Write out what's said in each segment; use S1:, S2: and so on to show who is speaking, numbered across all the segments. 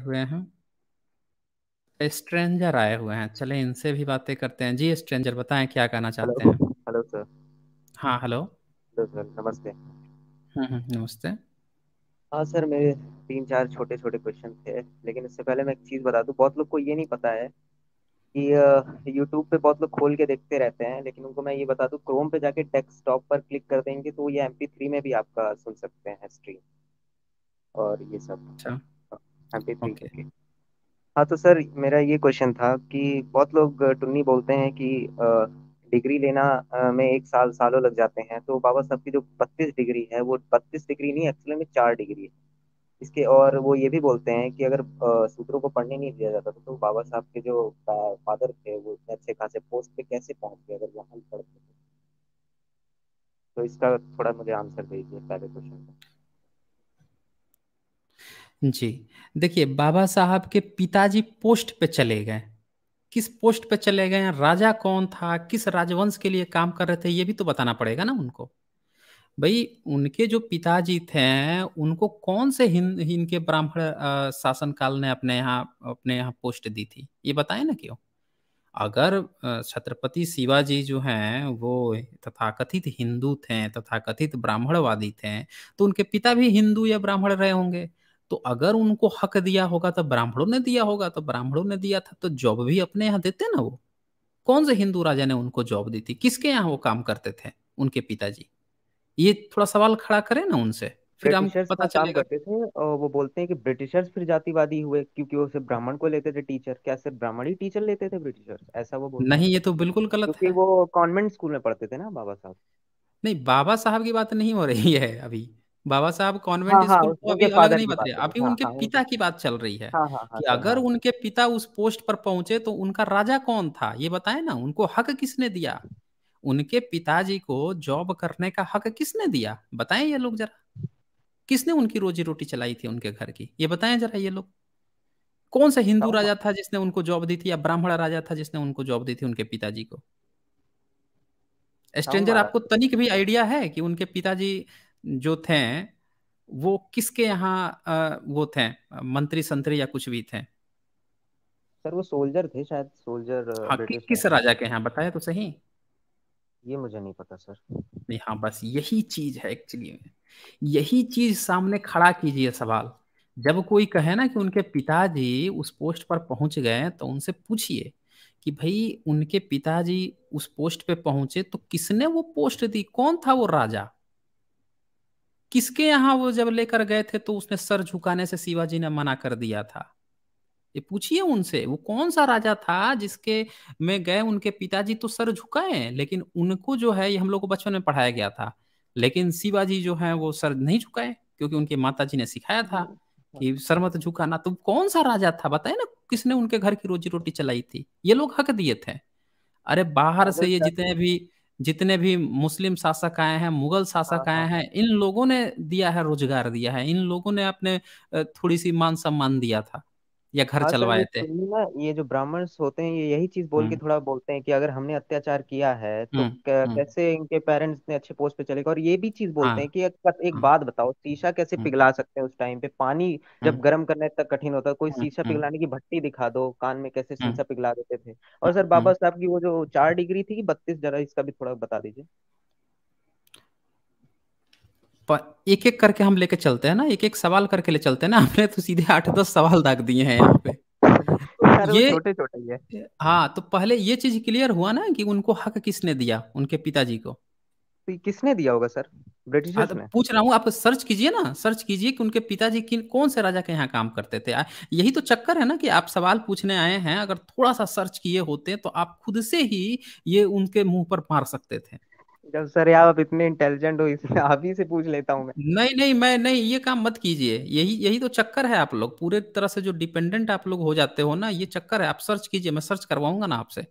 S1: हुए हैं स्ट्रेंजर आए हुए हैं चले इनसे भी बातें करते हैं जी स्ट्रेंजर बताएं क्या कहना चाहते हैं हेलो सर हाँ हेलो सर नमस्ते हम्म, हम्म, नमस्ते
S2: हाँ सर मेरे तीन चार छोटे छोटे क्वेश्चन थे लेकिन इससे पहले मैं एक चीज़ बता दूँ बहुत लोग को ये नहीं पता है कि यूट्यूब पे बहुत लोग खोल के देखते रहते हैं लेकिन उनको मैं ये बता दूँ क्रोम पे जाके डेस्कटॉप पर क्लिक कर देंगे तो ये एम में भी आपका सुन सकते हैं स्ट्रीम और ये सब अच्छा हैप्पी तक okay. हाँ तो सर मेरा ये क्वेश्चन था कि बहुत लोग टुन्नी बोलते हैं कि डिग्री लेना में एक साल सालों लग जाते हैं तो बाबा साहब की जो बत्तीस डिग्री है वो बत्तीस डिग्री नहीं एक्चुअली में चार डिग्री है इसके और वो ये भी बोलते हैं कि अगर सूत्रों को पढ़ने नहीं दिया जाता तो बाबा साहब के जो फादर थे वो इतने अच्छे खासे पोस्ट पे कैसे पहुंच गए अगर वहाँ पढ़ते तो इसका थोड़ा मुझे आंसर दीजिए पहले क्वेश्चन का
S1: जी देखिए बाबा साहब के पिताजी पोस्ट पे चले गए किस पोस्ट पे चले गए राजा कौन था किस राजवंश के लिए काम कर रहे थे ये भी तो बताना पड़ेगा ना उनको भाई उनके जो पिताजी थे उनको कौन से हिन इनके ब्राह्मण शासनकाल ने अपने यहाँ अपने यहाँ पोस्ट दी थी ये बताए ना क्यों अगर छत्रपति शिवाजी जो हैं वो तथाकथित हिंदू थे तथाकथित ब्राह्मणवादी थे तो उनके पिता भी हिंदू या ब्राह्मण रहे होंगे तो अगर उनको हक दिया होगा तो ब्राह्मणों ने दिया होगा तो ब्राह्मणों ने दिया था तो जॉब भी अपने यहाँ देते ना वो कौन से हिंदू राजा ने उनको जॉब दी थी किसके यहाँ वो काम करते थे उनके पिताजी ये थोड़ा सवाल खड़ा करें ना उनसे फिर हम पता चलेगा करते
S2: थे और वो बोलते हैं कि ब्रिटिशर्स फिर जातिवादी हुए क्योंकि वो सिर्फ ब्राह्मण को लेते थे टीचर क्या सिर्फ ब्राह्मण ही टीचर लेते थे ब्रिटिशर्स ऐसा वो बोलते नहीं ये तो बिल्कुल गलत है वो कॉन्वेंट स्कूल में पढ़ते थे ना बाबा साहब
S1: नहीं बाबा साहब की बात नहीं हो रही है अभी बाबा साहब कॉन्वेंट हाँ, स्कूल हाँ, को अभी अलग नहीं बताया अभी हाँ, उनके हाँ, हाँ पिता की बात चल रही है हाँ, हाँ, कि हाँ, अगर हाँ, उनके पिता उस पोस्ट पर पहुंचे तो उनका राजा कौन था ये बताए ना उनको हक किसने दिया उनके पिताजी को जॉब करने का हक किसने दिया बताएं ये लोग जरा किसने उनकी रोजी रोटी चलाई थी उनके घर की ये बताएं जरा ये लोग कौन सा हिंदू राजा था जिसने उनको जॉब दी थी या ब्राह्मण राजा था जिसने उनको जॉब दी थी उनके पिताजी को स्ट्रेंजर आपको तनिक भी आइडिया है कि उनके पिताजी जो थे वो किसके यहाँ वो थे मंत्री संतरी या कुछ भी थे
S2: सर वो सोल्जर थे शायद सोल्जर हाँ, कि,
S1: किस राजा के यहाँ बताया तो सही
S2: ये मुझे नहीं पता
S1: सर हाँ बस यही चीज है एक्चुअली यही चीज सामने खड़ा कीजिए सवाल जब कोई कहे ना कि उनके पिताजी उस पोस्ट पर पहुंच गए तो उनसे पूछिए कि भाई उनके पिताजी उस पोस्ट पे पहुंचे तो किसने वो पोस्ट दी कौन था वो राजा किसके यहाँ वो जब लेकर गए थे तो उसने सर झुकाने से शिवाजी ने मना कर दिया था ये पूछिए उनसे वो कौन सा राजा था जिसके में गए उनके पिताजी तो सर झुकाए लेकिन उनको जो है ये हम लोग को बचपन में पढ़ाया गया था लेकिन शिवाजी जो है वो सर नहीं झुकाए क्योंकि उनके माता ने सिखाया था हाँ। कि सर मत झुकाना तो कौन सा राजा था बताए ना किसने उनके घर की रोजी रोटी चलाई थी ये लोग हक दिए थे अरे बाहर हाँ, से ये जितने भी जितने भी मुस्लिम शासक आए हैं मुगल शासक हाँ, आए हाँ। हैं इन लोगों ने दिया है रोजगार दिया है इन लोगों ने अपने थोड़ी सी मान सम्मान दिया था या घर हाँ ये चलवाए थे
S2: ना ये जो ब्राह्मण्स होते हैं ये यही चीज बोल के थोड़ा बोलते हैं कि अगर हमने अत्याचार किया है
S1: तो कैसे
S2: इनके पेरेंट्स इतने अच्छे पोस्ट पे चले गए और ये भी चीज बोलते हाँ। हैं कि एक, एक बात बताओ शीशा कैसे पिघला सकते हैं उस टाइम पे पानी जब गर्म करने तक कठिन होता है कोई शीशा पिघलाने की भट्टी दिखा दो कान में कैसे शीशा पिघला देते थे और सर बाबा साहब की वो जो चार डिग्री थी बत्तीस जरा इसका भी थोड़ा बता दीजिए
S1: एक एक करके हम लेके चलते हैं ना एक एक सवाल करके ले चलते हैं ना हमने तो सीधे आठ दस सवाल दाग दिए हैं यहाँ पे तो ये छोटे छोटे है हाँ तो पहले ये चीज क्लियर हुआ ना कि उनको हक किसने दिया उनके पिताजी को किसने दिया होगा सर ब्रिटिशर्स हाँ, तो ने पूछ रहा हूँ आप सर्च कीजिए ना सर्च कीजिए कि उनके पिताजी किन कौन से राजा के यहाँ काम करते थे यही तो चक्कर है ना कि आप सवाल पूछने आए हैं अगर थोड़ा सा सर्च किए होते तो आप खुद से ही ये उनके मुंह पर मार सकते थे
S2: जब सर आप इतने इंटेलिजेंट हो इसलिए आप ही से पूछ
S1: लेता हूँ मैं नहीं नहीं मैं नहीं ये काम मत कीजिए यही यही तो चक्कर है आप लोग पूरे तरह से जो डिपेंडेंट आप लोग हो जाते हो ना ये चक्कर है आप सर्च कीजिए मैं सर्च करवाऊंगा ना आपसे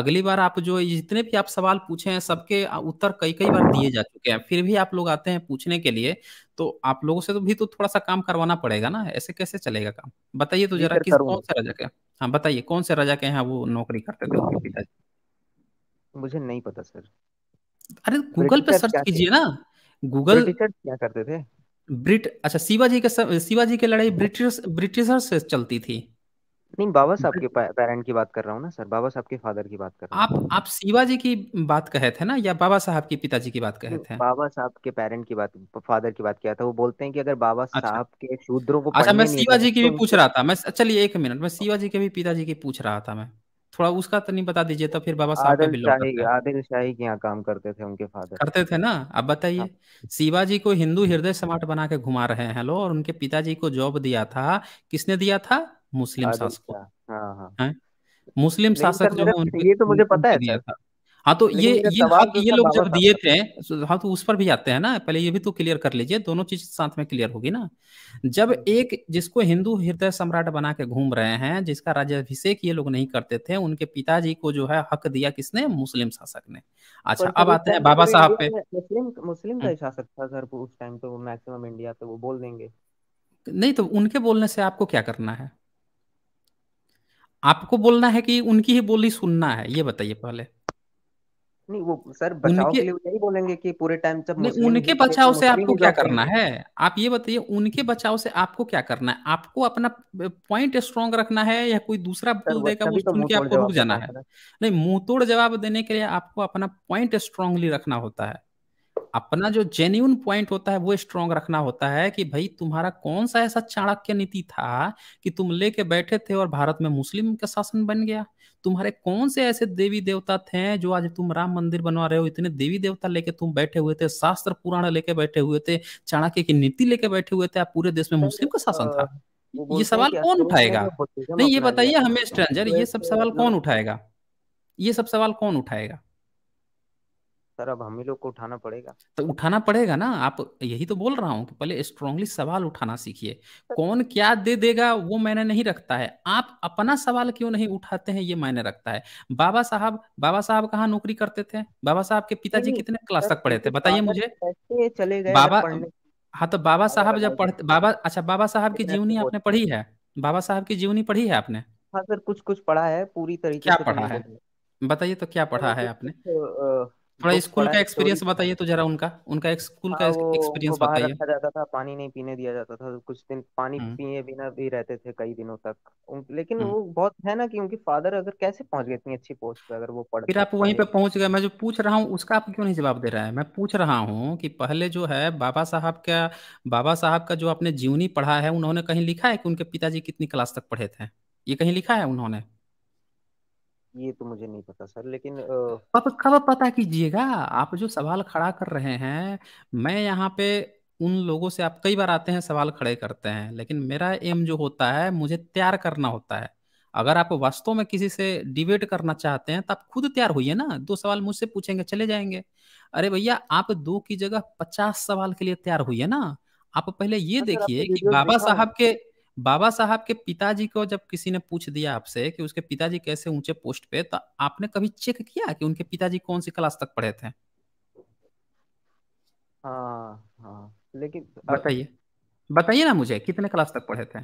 S1: अगली बार आप जो जितने भी आप सवाल पूछे हैं सबके उत्तर कई कई बार दिए जा चुके हैं फिर भी आप लोग आते हैं पूछने के लिए तो आप लोगों से तो भी तो थोड़ा सा काम करवाना पड़ेगा ना ऐसे कैसे चलेगा काम बताइए तो जरा किस कौन से राजा के हाँ बताइए कौन से राजा के हैं वो नौकरी करते थे पिताजी मुझे नहीं पता सर अरे गूगल पे सर्च कीजिए ना गूगल क्या करते थे ब्रिट अच्छा शिवाजी के शिवाजी की लड़ाई ब्रिटिश ब्रिटिशर से चलती थी
S2: नहीं बाबा साहब के पेरेंट की बात कर रहा हूँ ना सर बाबा साहब के फादर की बात कर रहा
S1: आप आप शिवाजी की बात कहे थे ना या बाबा साहब के पिताजी की बात कहे थे बाबा साहब के पेरेंट की बात
S2: फादर की बात किया था वो बोलते हैं कि अगर बाबा अच्छा, साहब के शूद्रों को अच्छा मैं शिवाजी की भी तो पूछ
S1: रहा था मैं चलिए एक मिनट मैं शिवाजी के भी पिताजी की पूछ रहा था मैं थोड़ा उसका तो नहीं बता दीजिए तो फिर बाबा साहब का बिलोंग करते
S2: आदिल शाही के यहाँ काम करते थे उनके फादर करते
S1: थे ना अब बताइए हाँ। शिवाजी को हिंदू हृदय समाट बना के घुमा रहे हैं हेलो और उनके पिताजी को जॉब दिया था किसने दिया था मुस्लिम शासक हाँ, हाँ। मुस्लिम शासक जो है ये तो मुझे पता है दिया था हाँ तो ये ये हाँ, तो ये लोग जब दिए थे हाँ तो उस पर भी आते हैं ना पहले ये भी तो क्लियर कर लीजिए दोनों चीज साथ में क्लियर होगी ना जब हाँ। एक जिसको हिंदू हृदय सम्राट बना के घूम रहे हैं जिसका राज्यभिषेक ये लोग नहीं करते थे उनके पिताजी को जो है हक दिया किसने मुस्लिम शासक ने अच्छा अब आते हैं बाबा साहब पे
S2: मुस्लिम मुस्लिम का हाँ। शासक था सर उस टाइम पे वो मैक्सिमम इंडिया पे वो बोल देंगे
S1: नहीं तो उनके बोलने से आपको क्या करना है आपको बोलना है कि उनकी ही बोली सुनना है ये बताइए पहले
S2: नहीं वो सर बचाव उनके, के लिए यही बोलेंगे कि पूरे टाइम जब नहीं उनके बचाव तो से आपको क्या करना है
S1: आप ये बताइए उनके बचाव से आपको क्या करना है आपको अपना पॉइंट स्ट्रॉन्ग रखना है या कोई दूसरा बोल देगा वो तो सुन के आपको रुक जाना है नहीं मुंह तोड़ जवाब देने के लिए आपको अपना पॉइंट स्ट्रांगली रखना होता है अपना जो जेन्यून पॉइंट होता है वो स्ट्रांग रखना होता है कि भाई तुम्हारा कौन सा ऐसा चाणक्य नीति था कि तुम लेके बैठे थे और भारत में मुस्लिम का शासन बन गया तुम्हारे कौन से ऐसे देवी देवता थे जो आज तुम राम मंदिर बनवा रहे हो इतने देवी देवता लेके तुम बैठे हुए थे शास्त्र पुराण लेके बैठे हुए थे चाणक्य की नीति लेके बैठे हुए थे आप पूरे देश में मुस्लिम का शासन था ये सवाल कौन उठाएगा नहीं ये बताइए हमें स्ट्रेंजर ये सब तो सवाल कौन उठाएगा ये सब सवाल कौन उठाएगा
S2: सर अब हम ही लोग को उठाना पड़ेगा
S1: तो उठाना पड़ेगा ना आप यही तो बोल रहा हूँ कि पहले स्ट्रांगली सवाल उठाना सीखिए कौन क्या दे देगा वो मैंने नहीं रखता है आप अपना सवाल क्यों नहीं उठाते हैं ये मैंने रखता है बाबा साहब बाबा साहब कहाँ नौकरी करते थे बाबा साहब के पिताजी कितने क्लास तक पढ़े थे बताइए मुझे चले गए बाबा हाँ तो बाबा साहब जब पढ़ते बाबा अच्छा बाबा साहब की जीवनी आपने पढ़ी है बाबा साहब की जीवनी पढ़ी है आपने
S2: हाँ सर कुछ कुछ पढ़ा है पूरी तरीके क्या पढ़ा है
S1: बताइए तो क्या पढ़ा है आपने थोड़ा स्कूल का एक्सपीरियंस बताइए तो जरा उनका उनका स्कूल का हाँ, एक्सपीरियंस बताइए रखा
S2: जाता था पानी नहीं पीने दिया जाता था कुछ दिन पानी हम्म। पिए बिना भी रहते थे कई दिनों तक लेकिन हम्म। वो बहुत है ना कि उनके फादर अगर कैसे पहुंच गए इतनी अच्छी पोस्ट पे अगर वो पढ़ फिर आप वहीं पे
S1: पहुंच गए मैं जो पूछ रहा हूँ उसका आप क्यों नहीं जवाब दे रहा है मैं पूछ रहा हूँ कि पहले जो है बाबा साहब का बाबा साहब का जो आपने जीवनी पढ़ा है उन्होंने कहीं लिखा है कि उनके पिताजी कितनी क्लास तक पढ़े थे ये कहीं लिखा है उन्होंने
S2: ये तो मुझे नहीं पता सर लेकिन
S1: आप कब पता कीजिएगा आप जो सवाल खड़ा कर रहे हैं मैं यहाँ पे उन लोगों से आप कई बार आते हैं सवाल खड़े करते हैं लेकिन मेरा एम जो होता है मुझे तैयार करना होता है अगर आप वास्तव में किसी से डिबेट करना चाहते हैं तो आप खुद तैयार होइए ना दो सवाल मुझसे पूछेंगे चले जाएंगे अरे भैया आप दो की जगह पचास सवाल के लिए तैयार हुई है ना आप पहले ये हाँ देखिए कि बाबा साहब के बाबा साहब के पिताजी को जब किसी ने पूछ दिया आपसे कि उसके पिताजी कैसे ऊंचे पोस्ट पे तो आपने कभी चेक किया कि उनके पिताजी कौन सी क्लास तक पढ़े थे
S2: हाँ, हाँ। लेकिन बताइए
S1: बताइए ना मुझे कितने क्लास तक पढ़े थे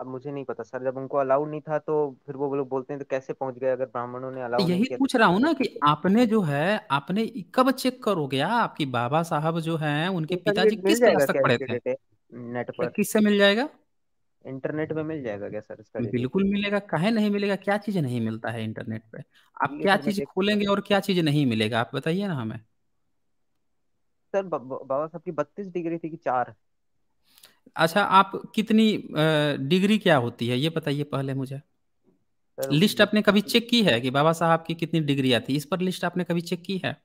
S2: अब मुझे नहीं पता सर जब उनको अलाउड नहीं था तो फिर वो लोग बोलते हैं तो कैसे पहुंच गए अगर ब्राह्मणों ने अलाउड यही पूछ
S1: रहा हूँ ना कि आपने जो है आपने कब चेक करोगे आपकी बाबा साहब जो है उनके पिताजी किस क्लास तक पढ़े थे नेट पर किससे मिल जाएगा
S2: इंटरनेट पे मिल जाएगा क्या सर इसका
S1: बिल्कुल मिलेगा कहे नहीं मिलेगा क्या चीज नहीं मिलता है इंटरनेट पे आप क्या चीज खोलेंगे और क्या चीज नहीं मिलेगा आप बताइए ना हमें
S2: सर बाबा साहब की बत्तीस डिग्री थी कि चार
S1: अच्छा आप कितनी डिग्री क्या होती है ये बताइए पहले मुझे लिस्ट आपने कभी चेक की है कि बाबा साहब की कितनी डिग्री आती है इस पर लिस्ट आपने कभी चेक की है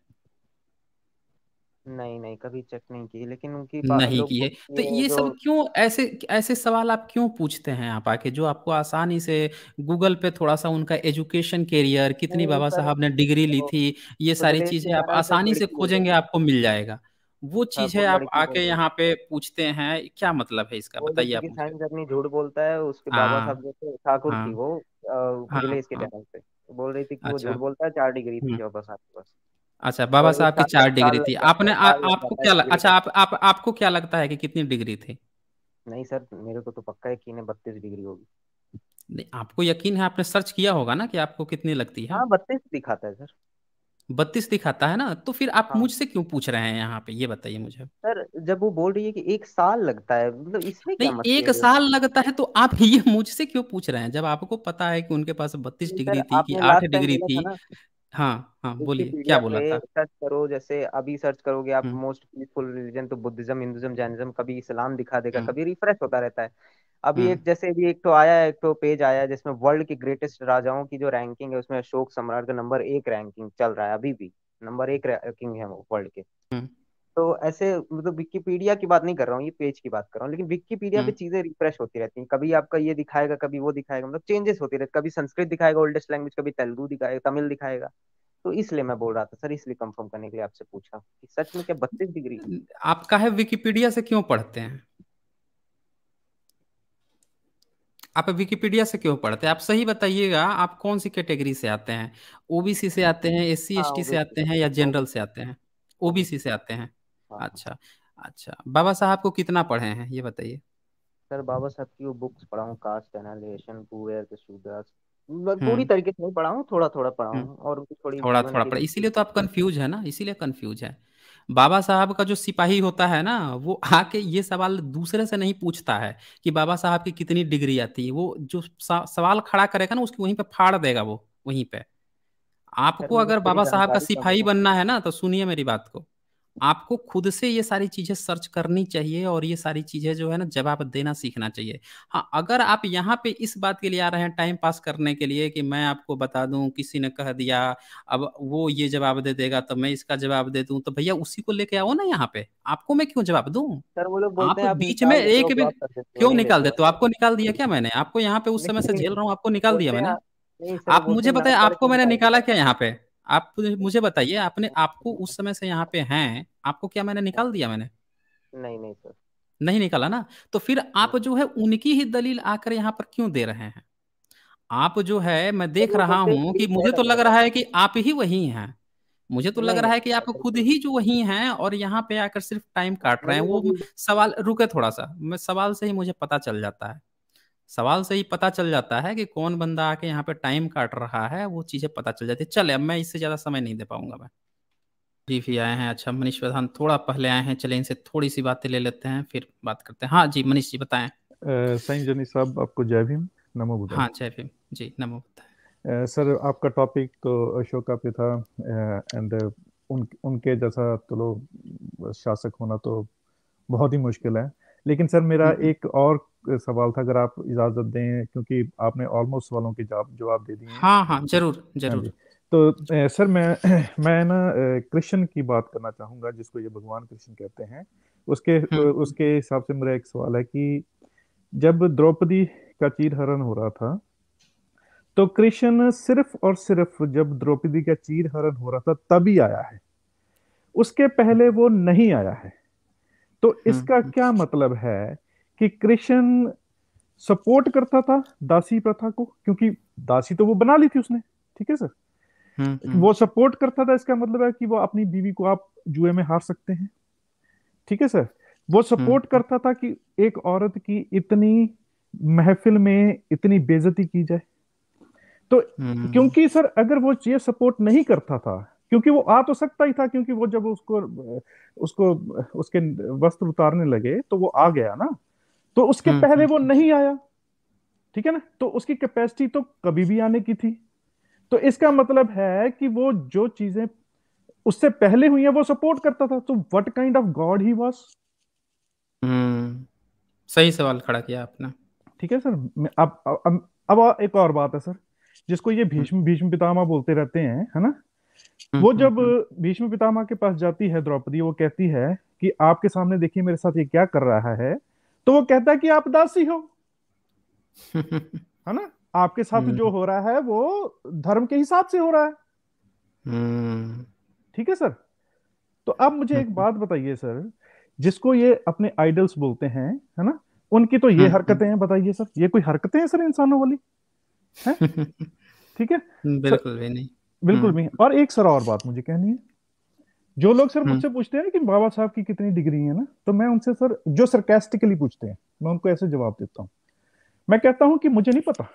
S2: नहीं नहीं कभी चेक नहीं की लेकिन उनकी नहीं की है तो ये जो... सब
S1: क्यों ऐसे ऐसे सवाल आप क्यों पूछते हैं आप आके जो आपको आसानी से गूगल पे थोड़ा सा उनका एजुकेशन कैरियर कितनी बाबा साहब ने डिग्री ली थी ये सारी चीजें आप आसानी से खोजेंगे आपको मिल जाएगा वो चीज है आप आके यहाँ पे पूछते हैं क्या मतलब है इसका बताइए आप
S2: अपनी झूठ बोलता है उसके बाबा हाँ। साहब जैसे ठाकुर थी हाँ। वो हाँ, विलेज के बोल रही थी कि वो अच्छा। झूठ बोलता है चार डिग्री थी हम्म। जो बस आपके पास
S1: अच्छा बाबा साहब की चार डिग्री थी आपने आ, आपको क्या लग, अच्छा आप, आप आपको क्या लगता है कि कितनी डिग्री थी
S2: नहीं सर मेरे को तो पक्का यकीन है बत्तीस
S1: डिग्री होगी नहीं आपको यकीन है आपने सर्च किया होगा ना कि आपको कितनी लगती है हाँ बत्तीस दिखाता है सर बत्तीस दिखाता है ना तो फिर आप हाँ। मुझसे क्यों पूछ रहे हैं यहाँ पे ये बताइए मुझे
S2: सर जब वो बोल रही है कि एक साल लगता है मतलब तो इसमें क्या एक साल
S1: लगता है तो आप ये मुझसे क्यों पूछ रहे हैं जब आपको पता है कि उनके पास बत्तीस डिग्री थी कि आठ डिग्री थी हाँ हाँ बोलिए क्या बोला था
S2: सर्च करो जैसे अभी सर्च करोगे आप मोस्ट पीसफुल रिलीजन तो बुद्धिज्म हिंदुज्म जैनिज्म कभी इस्लाम दिखा देगा कभी रिफ्रेश होता रहता है अभी एक जैसे भी एक तो आया एक तो पेज आया जिसमें वर्ल्ड के ग्रेटेस्ट राजाओं की जो रैंकिंग है उसमें अशोक सम्राट का नंबर एक रैंकिंग चल रहा है अभी भी नंबर एक रैंकिंग है वो वर्ल्ड के तो ऐसे मतलब विकीपीडिया की बात नहीं कर रहा हूँ ये पेज की बात कर रहा हूँ लेकिन विकीपीडिया पे हम्म। चीजें रिफ्रेश होती रहती हैं कभी आपका ये दिखाएगा कभी वो दिखाएगा मतलब चेंजेस होती रहते कभी संस्कृत दिखाएगा ओल्डेस्ट लैंग्वेज कभी तेलुगु दिखाएगा तमिल दिखाएगा तो इसलिए मैं बोल रहा था सर इसलिए कंफर्म करने के लिए आपसे पूछा कि सच में क्या बत्तीस डिग्री
S1: आपका है विकीपीडिया से क्यों पढ़ते हैं आप विकीपीडिया से क्यों पढ़ते हैं आप सही बताइएगा आप कौन सी कैटेगरी से आते हैं ओबीसी से आते हैं एस सी एस टी से आते हैं या जनरल से आते हैं ओबीसी से आते हैं हाँ। अच्छा अच्छा बाबा साहब को कितना पढ़े हैं ये बताइए
S2: सर बाबा साहब की वो बुक्स पढ़ा हूँ कास्ट एनालिसिस पुअर के सूदर्स मतलब हम्म। पूरी तरीके से नहीं पढ़ा हूँ थोड़ा थोड़ा पढ़ा हूँ हम्म। और थोड़ी थोड़ा थोड़ा पढ़ा इसीलिए
S1: तो आप कंफ्यूज है ना इसीलिए कंफ्यूज है बाबा साहब का जो सिपाही होता है ना वो आके ये सवाल दूसरे से नहीं पूछता है कि बाबा साहब की कितनी डिग्री आती है वो जो सवाल खड़ा करेगा ना उसकी वहीं पे फाड़ देगा वो वहीं पे आपको अगर बाबा साहब का सिपाही बनना है ना तो सुनिए मेरी बात को आपको खुद से ये सारी चीजें सर्च करनी चाहिए और ये सारी चीजें जो है ना जवाब देना सीखना चाहिए हाँ अगर आप यहाँ पे इस बात के लिए आ रहे हैं टाइम पास करने के लिए कि मैं आपको बता दूं किसी ने कह दिया अब वो ये जवाब दे देगा तो मैं इसका जवाब दे दूं तो भैया उसी को लेके आओ ना यहाँ पे आपको मैं क्यों जवाब दू
S2: सर वो लोग बीच में एक भी क्यों
S1: निकाल दे तो आपको निकाल दिया क्या मैंने आपको यहाँ पे उस समय से झेल रहा हूँ आपको निकाल दिया मैंने
S2: आप मुझे बताए आपको मैंने
S1: निकाला क्या यहाँ पे आप मुझे बताइए आपने आपको उस समय से यहाँ पे हैं आपको क्या मैंने निकाल दिया मैंने नहीं नहीं सर नहीं निकाला ना तो फिर आप जो है उनकी ही दलील आकर यहाँ पर क्यों दे रहे हैं आप जो है मैं देख रहा हूँ कि मुझे तो लग रहा है कि आप ही वही हैं मुझे तो लग रहा है कि आप खुद ही जो वही हैं और यहाँ पे आकर सिर्फ टाइम काट रहे हैं वो सवाल रुके थोड़ा सा मैं सवाल से ही मुझे पता चल जाता है सवाल से ही पता चल जाता है कि कौन बंदा आके यहाँ पे टाइम काट रहा है वो चीज़ें पता चल जाती है चले अब मैं इससे ज़्यादा समय नहीं दे पाऊंगा मैं जी भी आए हैं अच्छा मनीष प्रधान थोड़ा पहले आए हैं चले इनसे थोड़ी सी बातें ले लेते हैं फिर बात करते हैं हाँ जी मनीष जी बताए
S3: साईं जनी साहब आपको जय भीम नमो बुद्धाय हाँ
S1: जय भीम जी नमो
S3: बुद्धाय सर आपका टॉपिक तो अशोका पे था एंड उन उनके जैसा तो लोग शासक होना तो बहुत ही मुश्किल है लेकिन सर मेरा हम्म, हम्म। एक और सवाल था अगर आप इजाजत दें क्योंकि आपने ऑलमोस्ट सवालों के जवाब जवाब दे दिए
S1: हाँ हाँ जरूर हाँ जरूर
S3: तो सर मैं मैं ना कृष्ण की बात करना चाहूंगा जिसको ये भगवान कृष्ण कहते हैं उसके हम्म। उसके हिसाब से मेरा एक सवाल है कि जब द्रौपदी का चीर हरण हो रहा था तो कृष्ण सिर्फ और सिर्फ जब द्रौपदी का चीर हरण हो रहा था तभी आया है उसके पहले वो नहीं आया है तो हम्म। इसका क्या मतलब है कि कृष्ण सपोर्ट करता था दासी प्रथा को क्योंकि दासी तो वो बना ली थी उसने ठीक है सर हम्म, हम्म। वो सपोर्ट करता था इसका मतलब है कि वो अपनी बीवी को आप जुए में हार सकते हैं ठीक है सर वो सपोर्ट हम्म। करता था कि एक औरत की इतनी महफिल में इतनी बेजती की जाए तो क्योंकि सर अगर वो ये सपोर्ट नहीं करता था क्योंकि वो आ तो सकता ही था क्योंकि वो जब उसको उसको उसके वस्त्र उतारने लगे तो वो आ गया ना तो उसके हम्म, पहले हम्म, वो हम्म। नहीं आया ठीक है ना तो उसकी कैपेसिटी तो कभी भी आने की थी तो इसका मतलब है कि वो जो चीजें उससे पहले हुई है वो सपोर्ट करता था तो what kind of God he was
S1: सही सवाल खड़ा किया आपने
S3: ठीक है सर अब अब अब एक और बात है सर जिसको ये भीष्म भीष्म पितामह बोलते रहते हैं है ना वो जब भीष्म पितामह के पास जाती है द्रौपदी वो कहती है कि आपके सामने देखिए मेरे साथ ये क्या कर रहा है तो वो कहता है कि आप दासी हो है ना आपके साथ हम्म। जो हो रहा है वो धर्म के हिसाब से हो रहा है हम्म। ठीक है सर तो अब मुझे एक बात बताइए सर जिसको ये अपने आइडल्स बोलते हैं है ना उनकी तो ये हम्म, हरकतें हैं बताइए सर ये कोई हरकतें हैं सर इंसानों वाली है ठीक है
S1: बिल्कुल भी नहीं बिल्कुल भी
S3: और एक सर और बात मुझे कहनी है जो लोग सर हम्म। मुझसे पूछते हैं कि बाबा साहब की कितनी डिग्री है ना तो मैं उनसे सर जो सरकेस्टिकली पूछते हैं मैं उनको ऐसे जवाब देता हूँ मैं कहता हूँ कि मुझे नहीं पता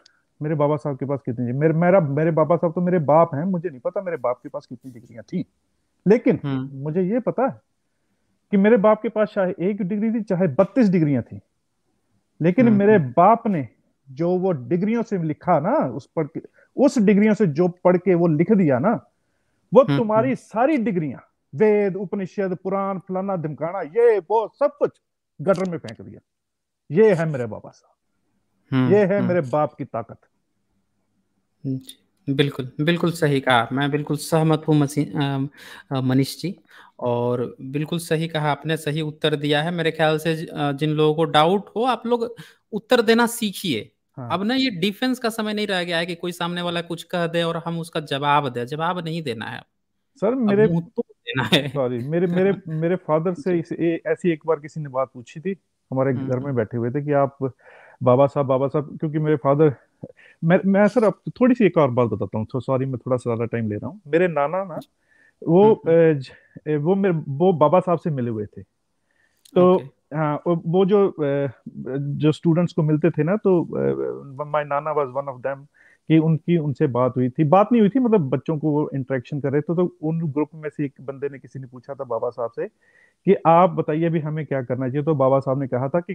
S3: मेरे बाबा साहब के पास कितनी मेरे मेरा मेरे बाबा साहब तो मेरे बाप हैं मुझे नहीं पता मेरे बाप के पास कितनी डिग्रियां थी लेकिन हम्म। मुझे ये पता है कि मेरे बाप के पास चाहे एक डिग्री थी चाहे बत्तीस डिग्रियां थी लेकिन हम्म, मेरे बाप ने जो वो डिग्रियों से लिखा ना उस पढ़ के उस डिग्रियों से जो पढ़ के वो लिख दिया ना वो तुम्हारी सारी डिग्रियां वेद उपनिषद पुराण फलाना धमकाना ये वो सब कुछ गटर में फेंक दिया ये है मेरे बाबा साहब
S1: हम्म, ये है हम्म। मेरे
S3: बाप की ताकत
S1: बिल्कुल बिल्कुल सही कहा मैं बिल्कुल सहमत हूँ मनीष जी और बिल्कुल सही कहा आपने सही उत्तर दिया है मेरे ख्याल से जिन लोगों को डाउट हो आप लोग उत्तर देना सीखिए हाँ। अब ना ये डिफेंस का समय नहीं रह गया है कि कोई सामने वाला कुछ कह दे और हम उसका जवाब दे जवाब नहीं देना है
S3: सर मेरे तो देना है सॉरी मेरे मेरे मेरे फादर से ऐसी एक बार किसी ने बात पूछी थी हमारे हम्म, घर में हम्म। बैठे हुए थे कि आप बाबा साहब बाबा साहब क्योंकि मेरे फादर मैं मैं सर थोड़ी सी एक और बात बताता हूँ सॉरी मैं थोड़ा सा ज्यादा टाइम ले रहा हूँ मेरे नाना ना वो हम्म, वो मेरे वो बाबा साहब से मिले हुए थे तो हाँ वो जो जो स्टूडेंट्स को मिलते थे ना तो माय नाना वाज वन ऑफ देम कि उनकी उनसे बात हुई थी बात नहीं हुई थी मतलब बच्चों को वो इंटरेक्शन कर रहे थे तो, तो उन ग्रुप में से एक बंदे ने किसी ने पूछा था बाबा साहब से कि आप बताइए भी हमें क्या करना चाहिए तो बाबा साहब ने कहा था कि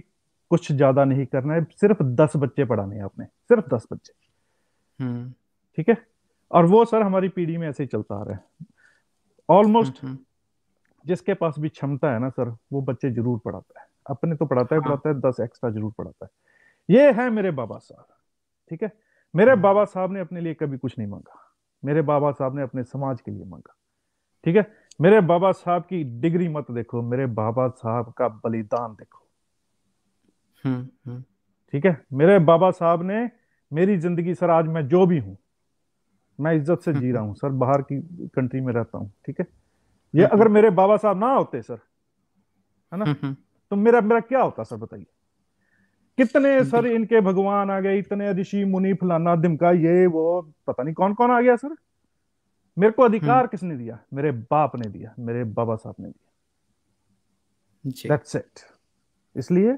S3: कुछ ज्यादा नहीं करना है सिर्फ दस बच्चे पढ़ाने हैं आपने सिर्फ दस बच्चे हम्म। ठीक है और वो सर हमारी पीढ़ी में ऐसे ही चलता आ रहा है ऑलमोस्ट हम्म, हम्म। जिसके पास भी क्षमता है ना सर वो बच्चे जरूर पढ़ाता है अपने तो पढ़ाता है हाँ। पढ़ाता है दस एक्स्ट्रा जरूर पढ़ाता है ये है मेरे बाबा साहब ठीक है मेरे हम्म। बाबा साहब ने अपने लिए कभी कुछ नहीं मांगा मेरे बाबा साहब ने अपने समाज के लिए मांगा ठीक है मेरे बाबा साहब की डिग्री मत देखो मेरे बाबा साहब का बलिदान देखो हम्म, हम्म। ठीक है मेरे बाबा साहब ने मेरी जिंदगी सर आज मैं जो भी हूं मैं इज्जत से जी रहा हूं सर बाहर की कंट्री में रहता हूं ठीक है ये अगर मेरे बाबा साहब ना होते सर है ना तो मेरा मेरा क्या होता सर बताइए कितने सर इनके भगवान आ गए इतने ऋषि मुनि फलाना दिमका ये वो पता नहीं कौन कौन आ गया सर मेरे को अधिकार हम्म। किसने दिया मेरे बाप ने दिया मेरे बाबा साहब ने दिया इसलिए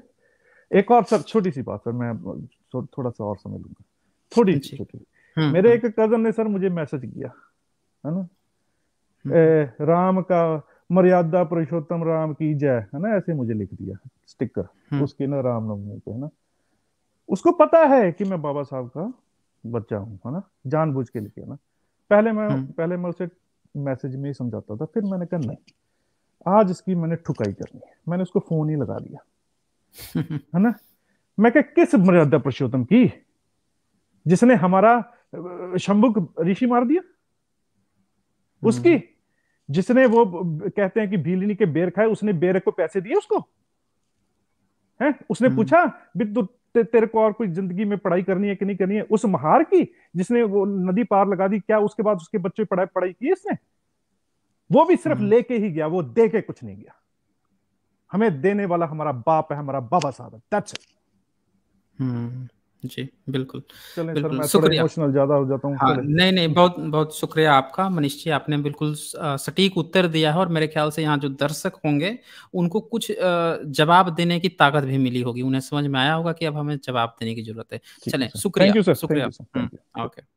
S3: एक और सर छोटी सी बात सर मैं थोड़ा सा और समझ लूंगा थोड़ी छोटी हम्म, मेरे हम्म। एक कजन ने सर मुझे मैसेज किया है ना राम का मर्यादा पुरुषोत्तम राम की जय है ना ऐसे मुझे लिख दिया स्टिकर हम्म। उसके ना रामनवमी पे है ना उसको पता है कि मैं बाबा साहब का बच्चा हूँ है ना जानबूझ के लिखे ना पहले मैं हम्म। पहले मैं उसे मैसेज में ही समझाता था फिर मैंने कहा नहीं आज इसकी मैंने ठुकाई करनी है मैंने उसको फोन ही लगा दिया है ना मैं क्या किस मर्यादा पुरुषोत्तम की जिसने हमारा शंभुक ऋषि मार दिया उसकी जिसने वो कहते हैं कि भीलनी के बेर खाए उसने बेर को पैसे दिए उसको है उसने हम्म। पूछा भी ते, तेरे को और कोई जिंदगी में पढ़ाई करनी है कि नहीं करनी है उस महार की जिसने वो नदी पार लगा दी क्या उसके बाद उसके बच्चे पढ़ाई पढ़ाई की इसने वो भी सिर्फ हम्म। लेके ही गया वो दे के कुछ नहीं गया हमें देने वाला हमारा बाप है हमारा बाबा साहब है दैट्स
S1: जी बिल्कुल बिल्कुल शुक्रिया इमोशनल ज्यादा हो जाता हूँ हाँ, नहीं नहीं बहुत बहुत शुक्रिया आपका मनीष जी आपने बिल्कुल सटीक उत्तर दिया है और मेरे ख्याल से यहाँ जो दर्शक होंगे उनको कुछ जवाब देने की ताकत भी मिली होगी उन्हें समझ में आया होगा कि अब हमें जवाब देने की जरूरत है चले शुक्रिया शुक्रिया हम्म, ओके